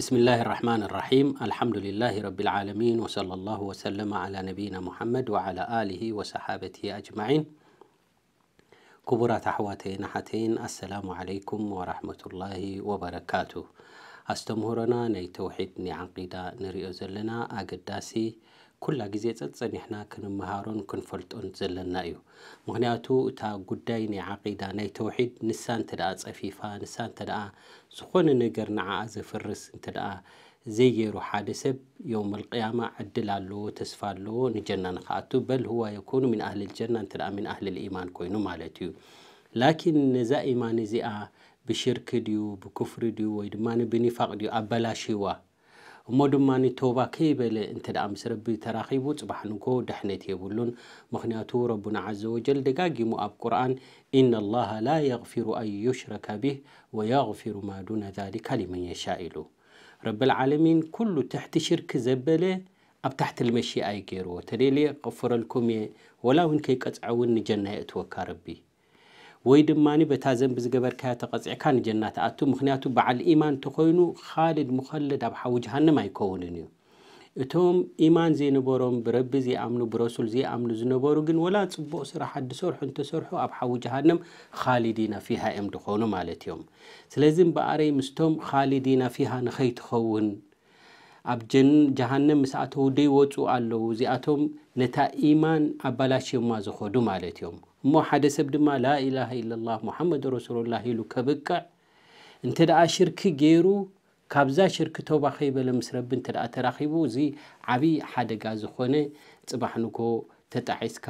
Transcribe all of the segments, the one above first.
بسم الله الرحمن الرحيم الحمد لله رب العالمين وصلى الله وسلم على نبينا محمد وعلى آله وصحابته أجمعين كبرات أحواتين حتين السلام عليكم ورحمة الله وبركاته أستمهرنا ني نعقيدا ني عقيدة نريو زلنا أقداسي ኩላ ግዜ ፀኒሕና ክንመሃሮን ክንፈልጦን ዘለና እዩ ምክንያቱ እታ ጉዳይ ናይ ዓቂዳ ናይ ተውሒድ ንሳ እንተ ደኣ ፀፊፋ ንሳ እንተ ደኣ ዝኾነ ነገር ንዓኣ ዘፍርስ እንተ ደኣ ዘየሩ ሓደ ሰብ ዮም ልቅያማ ዕድል ኣለዎ ተስፋ ኣለዎ ንጀና ንክኣቱ በል ህዋ የኮኑ ምን ኣህሊ ልጀና እንተ ደኣ ምን ኣህሊ ልኢማን ኮይኑ ማለት እዩ ላኪን ነዛ ኢማን እዚኣ ብሽርክ ድዩ ብክፍሪ ድዩ ወይ ድማ ብኒፋቅ ድዩ ኣበላሽዋ ومدماني توبا كيبل انت دا امس ربي تراخيبو تبحنكو دحنيت يبولون مخنياتو ربنا عز وجل دقاقي مؤاب قرآن إن الله لا يغفر أن يشرك به ويغفر ما دون ذلك لمن يشائلو رب العالمين كل تحت شرك زبلة أب تحت المشي أي غيرو تليلي قفر الكمية ولا هنكي قطعون جنة أتوكا ربي ወይ ድማኒ በታ ዘንቢ ዝገበርካዮ ተቐፂዕካ ንጀናት ኣቱ ምክንያቱ በዓል ኢማን እንተኮይኑ ካልድ ሙኸልድ ኣብ ሓዊ ጃሃንም ኣይከውንን እዩ እቶም ኢማን ዘይነበሮም ብረቢ ዘይኣምኑ ብረሱል ዘይኣምኑ ዝነበሩ ግን ወላ ፅቡቅ ስራሕ ዲሰርሑ እንተሰርሑ ኣብ ሓዊ ጃሃንም ካሊዲና ፊሃ እዮም ድኾኑ ማለት እዮም ስለዚ እምበኣረይ ምስቶም ካሊዲና ፊሃ ንኸይትኸውን ኣብ ጀሃንም ምስ ኣተዉ ደይወፁ ኣለዉ እዚኣቶም ነታ ኢማን ኣባላሽማ ዝኸዱ ማለት እዮም እሞ ሓደ ሰብ ድማ ላኢላሃ ኢለላ ሙሓመድ ረሱሉላ ኢሉ ከብቅዕ እንተ ደኣ ሽርክ ገይሩ ካብዛ ሽርክ ተባ ከይበለ ምስ ረቢ እንተ ደኣ ተራኺቡ እዚ ዓብዪ ሓደጋ ዝኾነ ፅባሕ ንጎ ተጣዒስካ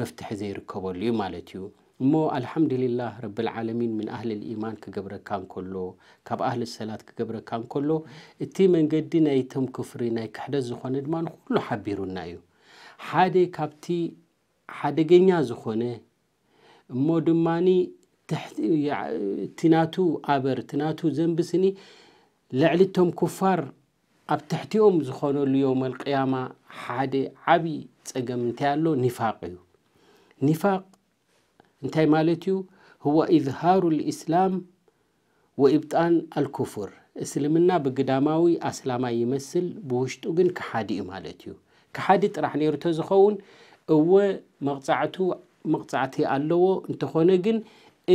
መፍትሒ ዘይርከበሉ እዩ ማለት እዩ እሞ አልሓምዱልላህ ረብልዓለሚን ምን ኣህሊ ልኢማን ክገብረካ እንከሎ ካብ ኣህሊ ሰላት ክገብረካ እንከሎ እቲ መንገዲ ናይቶም ክፍሪ ናይ ክሕደት ዝኾነ ድማ ንኩሉ ሓቢሩና እዩ ሓደ ካብቲ ሓደገኛ ዝኾነ እሞ ድማኒ እቲናቱ ኣበር እቲናቱ ዘንቢ ስኒ ልዕሊ እቶም ኩፋር ኣብ ትሕቲኦም ዝኾነሉ ዮም ኣልቅያማ ሓደ ዓብዪ ፀገም እንታይ ኣሎ ኒፋቅ እዩ ኒፋቅ انتي مالتيو هو إظهار الإسلام وإبطان الكفر اسلمنا بقداماوي أسلاما يمثل بوشتو قن كحادي مالتيو كحادي ترحني رتزخون هو مقطعته مقطعتي اللو انتخونا قن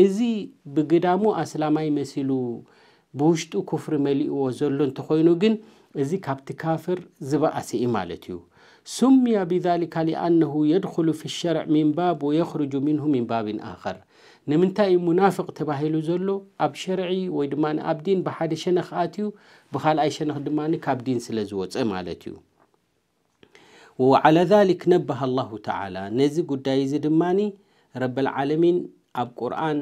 إزي بقدامو أسلاما يمثلو بوشتو كفر ملي وزلو انتخونا قن إزي كابت كافر زبا أسي مالتيو سمي بذلك لأنه يدخل في الشرع من باب ويخرج منه من باب آخر ንምንታይ ሙናፍቅ ተባሂሉ ዘሎ ኣብ ሸርዒ ወይ ድማ ኣብ ዲን ብሓደ ሸነኽ ኣትዩ ብካልኣይ ሸነኽ ድማ ካብ ዲን ስለ ዝወፀ ማለት እዩ ወዓላ ذሊክ ነባህ ኣላሁ ተዓላ ነዚ ጉዳይ እዚ ድማኒ ረብልዓለሚን ኣብ ቁርኣን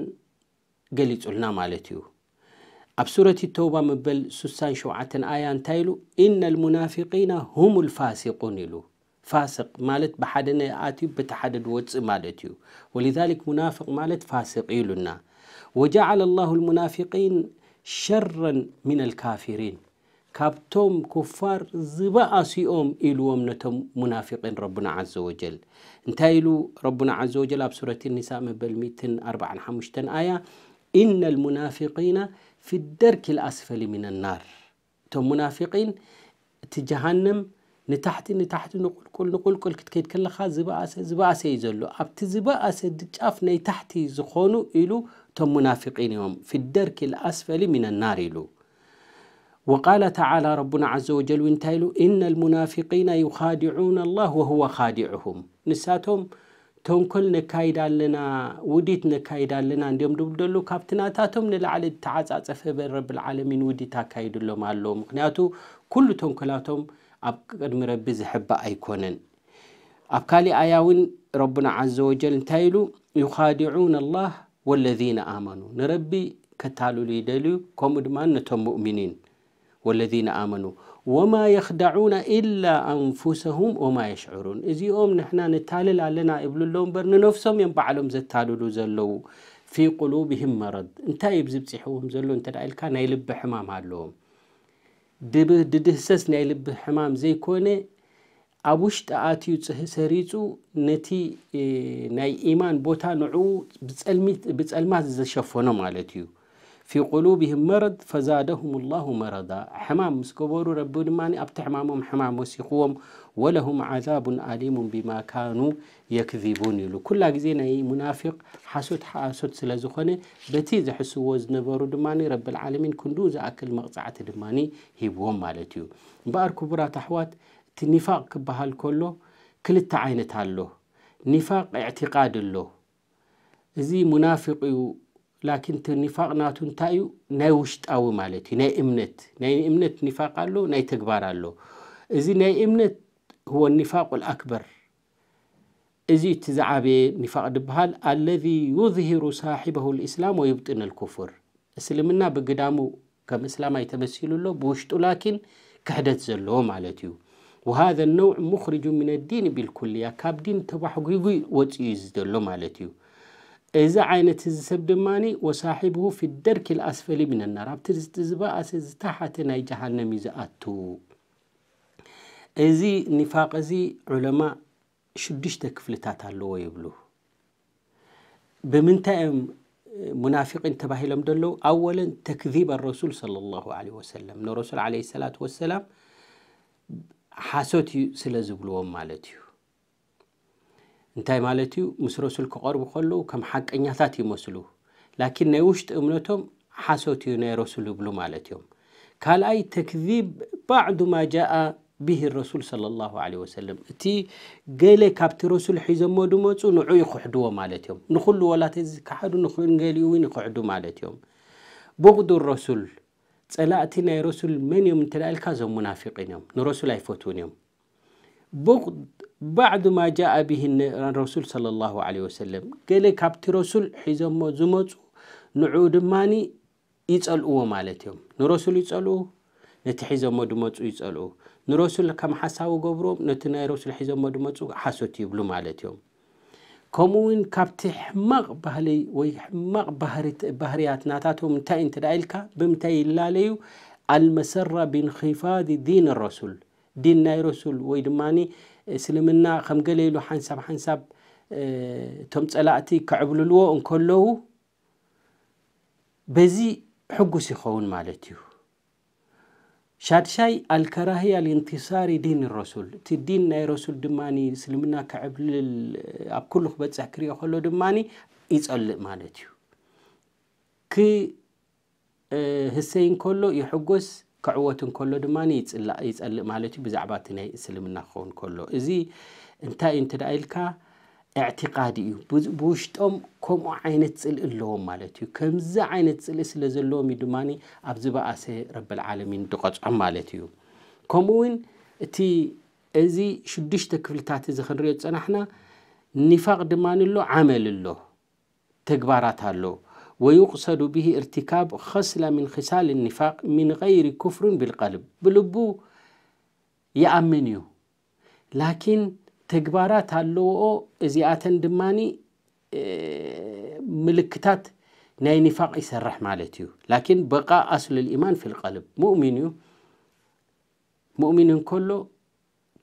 ገሊጹልና ማለት እዩ ኣብ ሱረት ተውባ መበል 67 ኣያ እንታይ ኢሉ ኢነ ልሙናፊቂና ሁም ልፋሲቁን ኢሉ فاسق مالت بحدنا آتي بتحدد وتس مالتيو ولذلك منافق مالت فاسق يلنا وجعل الله المنافقين شرا من الكافرين كابتم كفار زباء سيوم إلوم نتم منافقين ربنا عز وجل انتايلو ربنا عز وجل بسورة النساء من بالميتن أربعة حمشتن آية إن المنافقين في الدرك الأسفل من النار تم منافقين تجهنم ንታሕቲ ንታሕቲ ንቁልቁል كل ክትከይድ ከለኻ ዝበኣሰ ዝበኣሰ እዩ ዘሎ ኣብቲ ዝበኣሰ ድጫፍ ናይ ታሕቲ زخونو إلو تم منافقين يوم في الدرك الأسفل من النار إلو وقال تعالى ربنا عز وجل وانتايلو إن المنافقين يخادعون الله وهو خادعهم نساتهم تون كل نكايدا لنا وديت نكايدا لنا عندهم دبدلو كابتناتاتهم نلعل التعاز عزف رب العالمين وديتا كايدو لهم اللهم مخنياتو كل تون كلاتهم أب قدم ربي زحبة أيكونن أبكالي آياون ربنا عز وجل تايلو يخادعون الله والذين آمنوا نربي كتالو ليدلو كومدمان نتم مؤمنين والذين آمنوا وما يخدعون إلا أنفسهم وما يشعرون إذ يوم نحنا نتالل لنا إبل اللهم برن نفسهم ينبعلهم زتالو زلو في قلوبهم مرض انتا يبزبسيحوهم زلو انتا دائل كان يلب حمام هاللهم ድብህ ድድህሰስ ናይ ልብህ ሕማም ዘይኮነ ኣብ ውሽጢ ኣትዩ ሰሪፁ ነቲ ናይ ኢማን ቦታ ንዕኡ ብፀልማት ዘሸፈኖ ማለት እዩ في قلوبهم مرض فزادهم الله مرضا حمام مسكبورو رب الماني أبت حمامهم حمام وسيقوهم ولهم عذاب عليم بما كانوا يكذبون يلو كل أجزينا أي منافق حسود حسود سلزخنة بتيز حسو وزنبورو دماني رب العالمين كندوز أكل مقطعة دماني هيبوهم مالتيو بار كبرة تحوات تنفاق بهالكله كل التعينة له نفاق اعتقاد له زي منافق لكن النفاق ناتون تايو እንታይ እዩ مالتي ناي إمنت ناي إمنت نفاق اللو ناي ኒፋቅ اللو ናይ ناي إمنت هو النفاق الأكبر إزي تزعبي نفاق دبهال الذي يظهر صاحبه الإسلام ويبطن الكفر اسلمنا بقدامو كم إسلام يتمثل اللو بوشتو لكن كهدت زلو مالتيو وهذا النوع مخرج من الدين بالكلية كاب دين تبحق يقوي وتيز دلو مالتيو إذا عينت الزب دماني وصاحبه في الدرك الأسفل من النار أبتر الزباء تحت ناي جهنم زاتو إذا نفاق إذا علماء شدش تكفلتات اللو يبلو بمنتهم منافق انتباهي لم دلو أولا تكذيب الرسول صلى الله عليه وسلم نو رسول عليه الصلاة والسلام حاسوتي سلزبلو مالتيو እንታይ ማለት እዩ ምስ ረሱል ክቐርቡ ከለዉ ከም ሓቀኛታት ይመስሉ ላኪን ናይ ውሽጢ እምነቶም ሓሶት እዩ ናይ ረሱል ይብሉ ማለት እዮም ካልኣይ ተክዚብ ባዕዱ ማ ጃአ ብሂ ረሱል صለ ላሁ ለ ወሰለም እቲ ገለ ካብቲ ረሱል ሒዘሞ ድመፁ ንዑ ይክሕድዎ ማለት እዮም ንኩሉ ወላተዝከሓዱ ንገሊኡ እውን ይክሕዱ ማለት እዮም ቦቕዱ ረሱል ፀላእቲ ናይ ረሱል መን እዮም እንተዳ ኢልካ እዞም ሙናፊቂን እዮም ንረሱል ኣይፈትውን እዮም ቦቕድ بعد ما جاء به الرسول صلى الله عليه وسلم قال كابت رسول حزم زمت نعود ماني يتسألوا مالتهم نرسول يتسألوا نتحزم دمت يتسألوا نرسول كم حساو قبرهم نتنا رسول حزم دمت حسوت يبلو مالتهم كمون كابت حمق بهلي وحمق بهريات ناتاتهم تا انت دايلك بمتاي اللاليو المسرة بانخفاض دين الرسول دين ناي رسول ويدماني እስልምና ከም ገለ ኢሉ ሓንሳብ ሓንሳብ እቶም ፀላእቲ ከዕብልልዎ እንከለዉ በዚ ሕጉስ ይኸውን ማለት እዩ ሻድሻይ አልከራህያ ልእንትሳሪ ዲን ረሱል እቲ ዲን ናይ ረሱል ድማኒ እስልምና ክዕብልል ኣብ ኩሉ ክበፅሕ ክሪኦ ከሎ ድማኒ ይፀልእ ማለት እዩ ክህሰይ እንከሎ ይሕጎስ ክዕወት እንከሎ ድማ ይፀልእ ማለት እዩ ብዛዕባ እቲ ናይ እስልምና ክኸውን ከሎ እዚ እንታይ እዩ እንተደ ኢልካ اعتقاد እዩ ብውሽጦም ከምኡ ዓይነት ፅልኢ ኣለዎም ማለት እዩ ከምዚ ዓይነት ፅልኢ ስለ ዘለዎም እዩ ድማኒ ኣብ ዝበኣሰ ረብልዓለሚን ድቐፅዖም ማለት እዩ ከምኡ እውን እቲ እዚ ሽዱሽተ ክፍልታት እዚ ክንሪኦ ዝፀናሕና ኒፋቅ ድማኒ ኣሎ ዓመል ኣሎ ተግባራት ኣሎ ويقصد به ارتكاب خصلة من خصال النفاق من غير كفر بالقلب بلبو يأمنيو لكن تقبارات اللو إزي آتن دماني ملكتات ناي نفاق يسرح مالتيو لكن بقى أصل الإيمان في القلب مؤمنيو مؤمن كله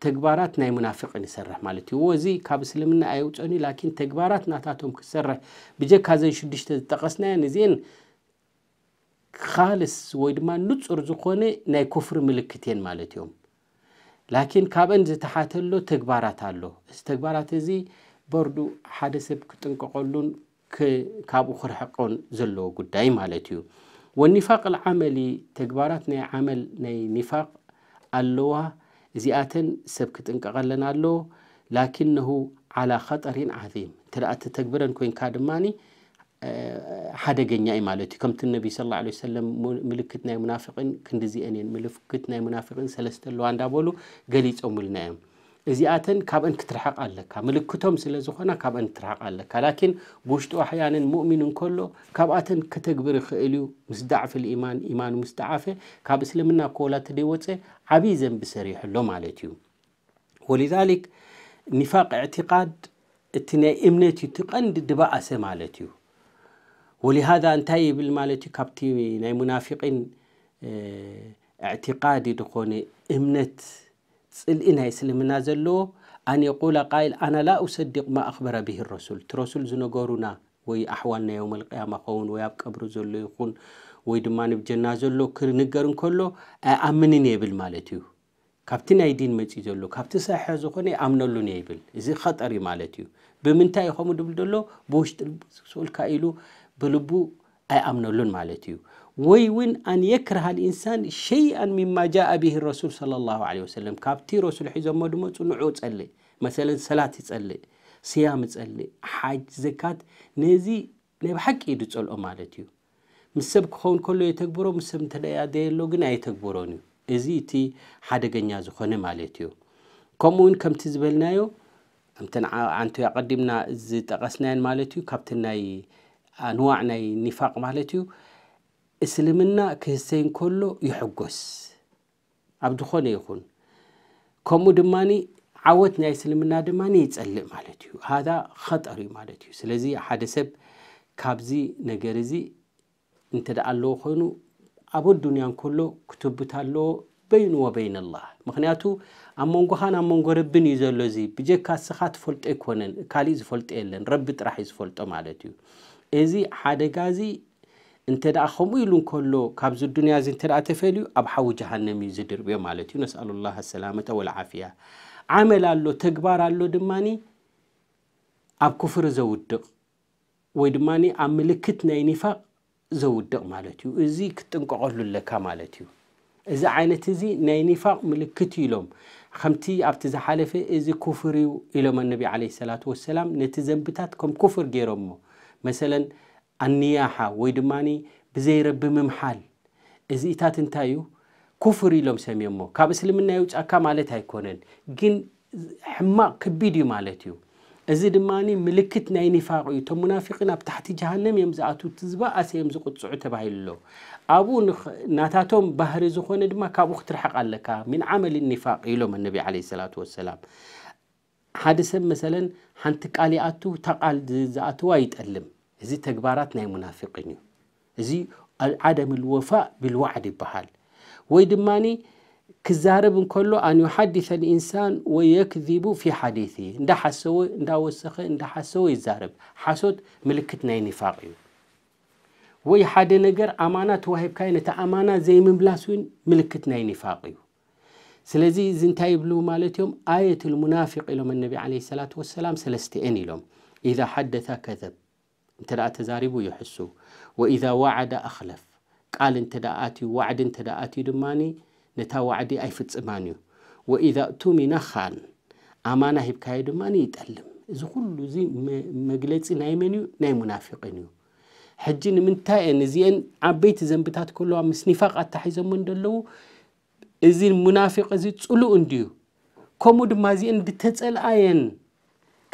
ተግባራት ናይ ሙናፍቅን ይሰርሕ ማለት እዩ ወዚ ካብ እስልምና ኣየውፀኒ ላኪን ተግባራት ናታቶም ክሰርሕ ብጀካ ዘን ሽዱሽተ ዝጠቐስናየን እዚአን ካልስ ወይ ድማ ንፁር ዝኾነ ናይ ኮፍሪ ምልክት እየን ማለት እዮም ላኪን ካብአን ዝተሓተሎ ተግባራት ኣሎ እዚ ተግባራት እዚ በርዱ ሓደ ሰብ ክጥንቀቐሉን ካብኡ ክርሕቆን ዘለዎ ጉዳይ ማለት እዩ ወኒፋቅ ልዓመሊ ተግባራት ናይ ዓመል ናይ ኒፋቅ ኣለዋ እዚኣተን ሰብ ክጥንቀቐ ለና ኣሎ ላኪን ነሁ ዓላ ኸጠሪን ዓዚም እንተ ደኣ ተተግብረን ኮይንካ ድማ ሓደገኛ እዩ ማለት እዩ ከምቲ ነቢ ስ ላ ለ ሰለም ምልክት ናይ ሙናፍቅን ክንዲዚአን እየን ምልክት ናይ ሙናፍቅን ሰለስተ ኣለዋ እንዳበሉ ገሊፆምልና እዮም زياتن كابن كترحق لك ملك كتم سلزخنا كابن ترحق لك لكن بوشت أحيانا مؤمن كله كاباتن كتكبر خيلو مستعف الإيمان إيمان مستعفة كاب سلمنا كولا تديوتس عبيزا بسريح اللوم على ولذلك نفاق اعتقاد اتنا امنتي تقند دباء سما ولهذا انتهي بالمالتي كابتي ناي منافقين اعتقادي دخوني امنتي ፅልኢ ስልምና ዘለዎ ኣነ የቁላ ቃይል ኣና ላ ኣሰዲቕ ማ ኣኽበረ ብሂ ረሱል እቲ ረሱል ዝነገሩና ወይ ኣሕዋልና ዮም ልቅያማ ኸውን ወይ ኣብ ቀብሪ ዘሎ ይኹን ወይ ድማ ንብጀና ዘሎ ክንገር እንከሎ ኣይኣምንን የብል ማለት እዩ ካብቲ ናይ ዲን መፅኡ ዘሎ ካብቲ ሳሕሐ ዝኾነ ይኣምነሉን የብል እዚ ኸጠር እዩ ማለት እዩ ብምንታይ ይኸምኡ ድብል ደሎ ብውሽጢ ልብስልካ ኢሉ ብልቡ ኣይኣምነሉን ማለት እዩ ويون أن يكره الإنسان شيئا مما جاء به الرسول صلى الله عليه وسلم كابتي رسول حزم دمو ونعوت تسلي مثلا صلاة تسلي صيام تسلي حاج زكاة نزي نبحك إيدو تسألو مالتيو ምስ ሰብ ክኸውን يتكبرو የተግብሮ ምስ ሰብ እንተደያደየሎ ግን إزي تي እዚ እቲ ሓደገኛ مالتيو ማለት كم تزبلنايو أمتن ከምቲ ዝበልናዮ ከምተን ዓንቱ ኣቐዲምና ዝጠቐስናየን ማለት እዩ ካብቲ ናይ ኣንዋዕ እስልምና ክህሰይን ከሎ ይሕጎስ ኣብ ዝኾነ ይኹን ከምኡ ድማ ዓወት ናይ እስልምና ድማ ይፀልእ ማለት እዩ ሃዛ ከጠር እዩ ማለት እዩ ስለዚ ሓደ ሰብ ካብዚ ነገር እዚ እንተ ደኣ ኣለዎ ኮይኑ ኣብ ኣዱንያ ንከሎ ክትብት ኣለዎ በይኑ ወበይን ላህ ምክንያቱ ኣብ መንጎኻን ኣብ መንጎ ረብን እዩ ዘሎ እዚ ብጀካ ስኻ ትፈልጦ ኣይኮነን ካሊእ ዝፈልጦ የለን ረቢ ጥራሕ እዩ ዝፈልጦ ማለት እዩ እዚ ሓደጋ እዚ እንተ ደኣ ከምኡ ኢሉ እንከሎ ካብዚ ዱንያ እዚ እንተ ደኣ ተፈልዩ ኣብ ሓዊ ጀሃንም እዩ ዝድርብዮ ማለት እዩ ነስኣሉ ላ ሰላመተ ወልዓፍያ ዓመል ኣሎ ተግባር ኣሎ ድማኒ ኣብ ክፍሪ ዘውድቕ ወይ ድማኒ ኣብ ምልክት ናይ ኒፋቅ ዘውድቕ ማለት እዩ እዚ ክጥንቀቐሉ ኣለካ ማለት እዩ እዚ ዓይነት እዚ ናይ ኒፋቅ ምልክት ኢሎም ከምቲ ኣብቲ ዝሓለፈ እዚ ኩፍር እዩ ኢሎም ኣነቢ ዓለ ሰላት ወሰላም ነቲ ዘንብታት ከም ኩፍር ገይሮምሞ መሰለን ኣንያሓ ወይ ድማኒ ብዘይረቢ ምምሓል እዚኢታት እንታይ እዩ ኩፍር ኢሎም ሰሚዮ እሞ ካብ እስልምና የውፃካ ማለት ኣይኮነን ግን ሕማቅ ክቢድ እዩ ማለት እዩ እዚ ድማ ምልክት ናይ ኒፋቅ እዩ እቶም ሙናፊቅን ኣብ ታሕቲ ጃሃንም እዮም ዝኣት ትዝባኣሰ እዮም ዝቕፅዑ ተባሂሉ ኣሎ ኣብኡ ናታቶም ባህሪ ዝኾነ ድማ ካብኡ ክትርሓቕ ኣለካ ምን ዓመል ኒፋቅ ኢሎም ኣነቢ ለ ሰላት ወሰላም ሓደ ሰብ መሰለን ሓንቲ ቃል ይኣቱ ታቃል ዝኣትዋ ይጠልም زي تكبارات ناي منافقين زي عدم الوفاء بالوعد بحال ويدماني كزارب كله أن يحدث الإنسان ويكذب في حديثه ندا حسوا ندا وسخ ندا حسوا يزارب حسود ملكتنا نفاق وي حد نجر أمانة وهي كائنة أمانة زي من بلاسون ملكتنا نفاق سلزي زنتاي بلو مالتهم آية المنافق لهم النبي عليه الصلاة والسلام سلستئني لهم إذا حدث كذب እንተ ደኣ ተዛሪቡ ይሕሱ ወኢዛ ዋዓደ ኣኽለፍ ቃል እንተ ደኣ ኣትዩ ዋዕዲ እንተ ደኣ ኣትዩ ድማኒ ነታ ዋዕዲ ኣይፍፅማን እዩ ወኢዛ እቱሚና ኻን ኣማና ሂብካዮ ድማኒ ይጠልም እዚ ኩሉ እዚ መግለፂ ናይ መን እዩ ናይ ሙናፊቅን እዩ ሕጂ ንምንታይ እየን እዚአን ዓበይቲ ዘንብታት ከለዋ ምስ ኒፋቅ ኣታሒዞሞን ደለዉ እዚ ሙናፊቅ እዚ ፅሉእ እንድዩ ከምኡ ድማ እዚአን ድተፀልኣየን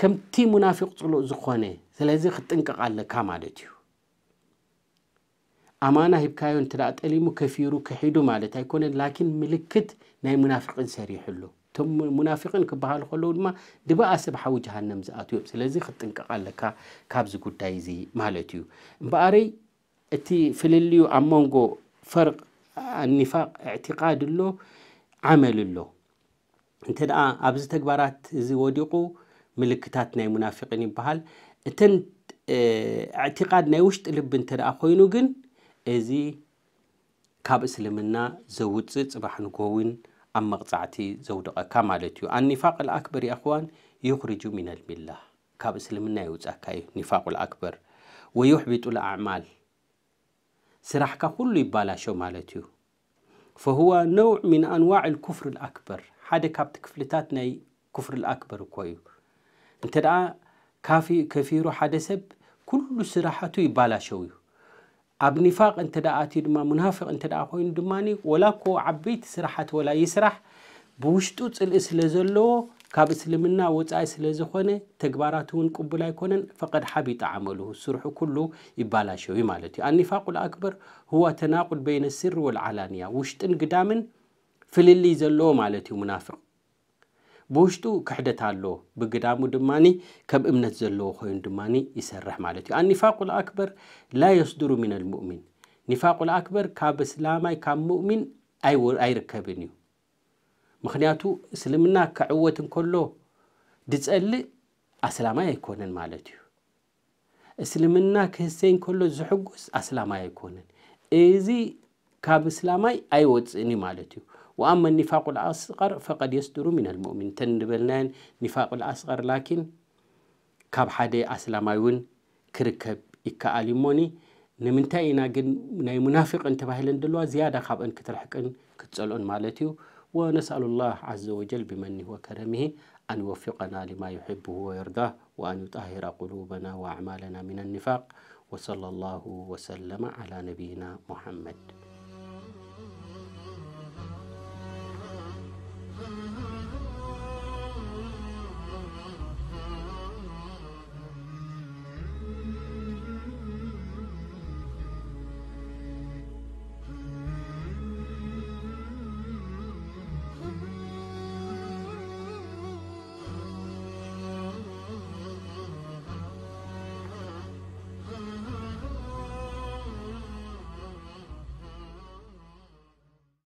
ከምቲ ሙናፊቅ ፅሉእ ዝኾነ ስለዚ ክጥንቀቕ ኣለካ ማለት እዩ ኣማና ሂብካዮ እንትዳ ጠሊሙ ከፊሩ ክሒዱ ማለት ኣይኮነን ላኪን ምልክት ናይ ሙናፍቅን ሰሪሕሉ እቶም ሙናፊቅን ክበሃሉ ከለዉ ድማ ድባኣ ሰብ ሓዊ ጃሃንም ዝኣትዩ ስለዚ ክጥንቀቕ ኣለካ ካብዚ ጉዳይ እዚ ማለት እዩ እምበኣረይ እቲ ፍልልዩ ኣብ መንጎ ፈርቅ ኒፋቅ እዕትቃድ ኣሎ ዓመል ኣሎ እንተ ደኣ ኣብዚ ተግባራት እዚ ወዲቑ ምልክታት ናይ ሙናፊቅን ይበሃል اتن اعتقاد نيوشت لبن ترى اخوينو جن ازي كاب اسلمنا زودت صباح نكوين ام مقطعتي زود ان النفاق الاكبر يا اخوان يخرج من المله كاب اسلمنا يوزا كاي نفاق الاكبر ويحبط الاعمال سرحك كله يبالا شو مالتي فهو نوع من انواع الكفر الاكبر حدا كاب تكفلتات ناي كفر الاكبر كويو انت كافي كفيرو حدسب كل سراحته يبالا شوي اب نفاق انت دعاتي دما منافق انت دعاكوين دماني ولاكو عبيت سراحت ولا يسرح بوشتو تسل اسلزلو كاب اسلمنا وطا اسلزخوني تقباراتون قبلا يكونن فقد حبيت عمله سرحو كلو يبالا شوي مالتي النفاق الاكبر هو تناقل بين السر والعلانية وشتن قدامن فللي زلو مالتي منافق ብውሽጡ ክሕደት ኣሎ ብግዳሙ ድማኒ ከም እምነት ዘለዎ ኮይኑ ድማኒ ይሰርሕ ማለት እዩ ኣኒፋቁ ልኣክበር ላ የስድሩ ምን ልሙእሚን ኒፋቁ ልኣክበር ካብ እስላማይ ካብ ሙእሚን ኣይርከብን እዩ ምክንያቱ እስልምና ክዕወት እንከሎ ድፀልእ ኣስላማይ ኣይኮነን ማለት እዩ እስልምና ክህሰይ እንከሎ ዝሕጉስ ኣስላማይ ኣይኮነን እዚ ካብ እስላማይ ኣይወፅእን እዩ ማለት እዩ وأما النفاق الأصغر فقد يصدر من المؤمن تنبلنا نفاق الأصغر لكن كاب حد أسلامي ون كركب إكاليموني نمنتاي جن ناي منافق أنت بهلن دلوا زيادة خاب أن كترحقن كتسألون مالتيو ونسأل الله عز وجل بمنه وكرمه أن يوفقنا لما يحبه ويرضاه وأن يطهر قلوبنا وأعمالنا من النفاق وصلى الله وسلم على نبينا محمد